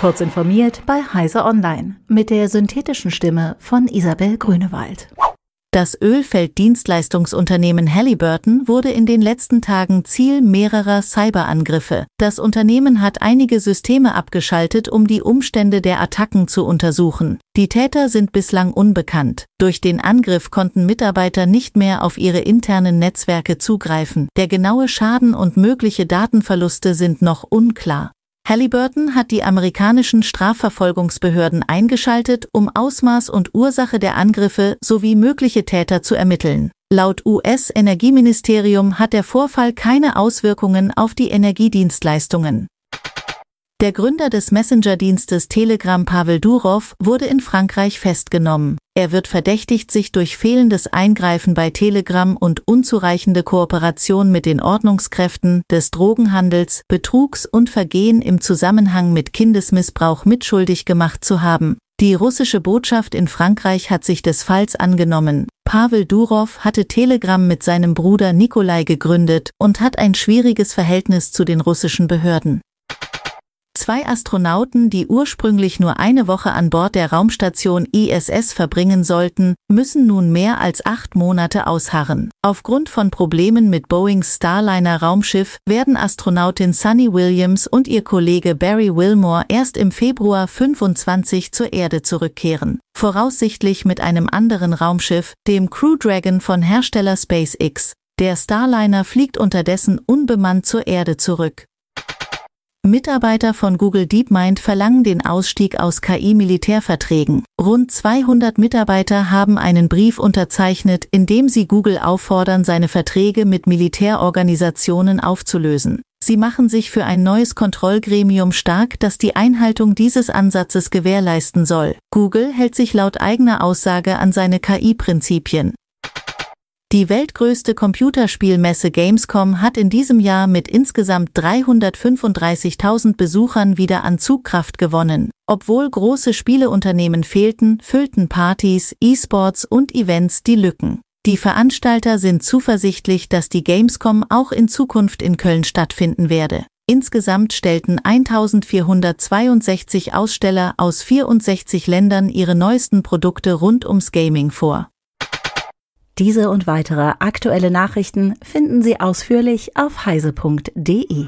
Kurz informiert bei Heise Online mit der synthetischen Stimme von Isabel Grünewald. Das Ölfelddienstleistungsunternehmen Halliburton wurde in den letzten Tagen Ziel mehrerer Cyberangriffe. Das Unternehmen hat einige Systeme abgeschaltet, um die Umstände der Attacken zu untersuchen. Die Täter sind bislang unbekannt. Durch den Angriff konnten Mitarbeiter nicht mehr auf ihre internen Netzwerke zugreifen. Der genaue Schaden und mögliche Datenverluste sind noch unklar. Halliburton hat die amerikanischen Strafverfolgungsbehörden eingeschaltet, um Ausmaß und Ursache der Angriffe sowie mögliche Täter zu ermitteln. Laut US-Energieministerium hat der Vorfall keine Auswirkungen auf die Energiedienstleistungen. Der Gründer des Messenger-Dienstes Telegram Pavel Durov wurde in Frankreich festgenommen. Er wird verdächtigt, sich durch fehlendes Eingreifen bei Telegram und unzureichende Kooperation mit den Ordnungskräften des Drogenhandels, Betrugs und Vergehen im Zusammenhang mit Kindesmissbrauch mitschuldig gemacht zu haben. Die russische Botschaft in Frankreich hat sich des Falls angenommen. Pavel Durov hatte Telegram mit seinem Bruder Nikolai gegründet und hat ein schwieriges Verhältnis zu den russischen Behörden zwei Astronauten, die ursprünglich nur eine Woche an Bord der Raumstation ISS e verbringen sollten, müssen nun mehr als acht Monate ausharren. Aufgrund von Problemen mit Boeings Starliner Raumschiff werden Astronautin Sunny Williams und ihr Kollege Barry Wilmore erst im Februar 25 zur Erde zurückkehren. Voraussichtlich mit einem anderen Raumschiff, dem Crew Dragon von Hersteller SpaceX. Der Starliner fliegt unterdessen unbemannt zur Erde zurück. Mitarbeiter von Google DeepMind verlangen den Ausstieg aus KI-Militärverträgen. Rund 200 Mitarbeiter haben einen Brief unterzeichnet, in dem sie Google auffordern, seine Verträge mit Militärorganisationen aufzulösen. Sie machen sich für ein neues Kontrollgremium stark, das die Einhaltung dieses Ansatzes gewährleisten soll. Google hält sich laut eigener Aussage an seine KI-Prinzipien. Die weltgrößte Computerspielmesse Gamescom hat in diesem Jahr mit insgesamt 335.000 Besuchern wieder an Zugkraft gewonnen. Obwohl große Spieleunternehmen fehlten, füllten Partys, E-Sports und Events die Lücken. Die Veranstalter sind zuversichtlich, dass die Gamescom auch in Zukunft in Köln stattfinden werde. Insgesamt stellten 1462 Aussteller aus 64 Ländern ihre neuesten Produkte rund ums Gaming vor. Diese und weitere aktuelle Nachrichten finden Sie ausführlich auf heise.de.